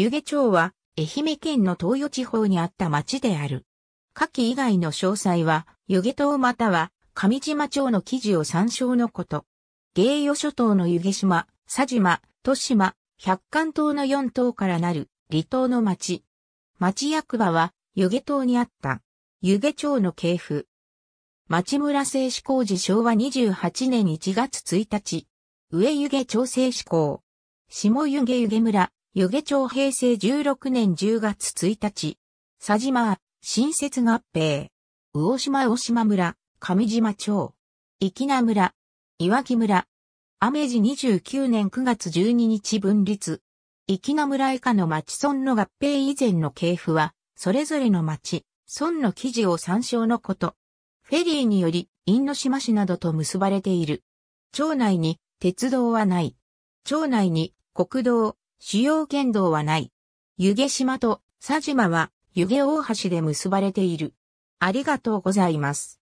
湯気町は、愛媛県の東予地方にあった町である。下記以外の詳細は、湯気島または、上島町の記事を参照のこと。芸予諸島の湯気島、佐島、豊島、百貫島の4島からなる離島の町。町役場は湯気島にあった。湯気町の系譜。町村製紙工事昭和28年1月1日。上湯気町製紙工。下湯気湯気村。湯気町平成16年10月1日、佐島、新設合併、魚島大島村、上島町、粋名村、岩木村、雨寺29年9月12日分立、粋名村以下の町村の合併以前の系譜は、それぞれの町、村の記事を参照のこと。フェリーにより、因島市などと結ばれている。町内に鉄道はない。町内に国道、主要県道はない。湯気島と佐島は湯気大橋で結ばれている。ありがとうございます。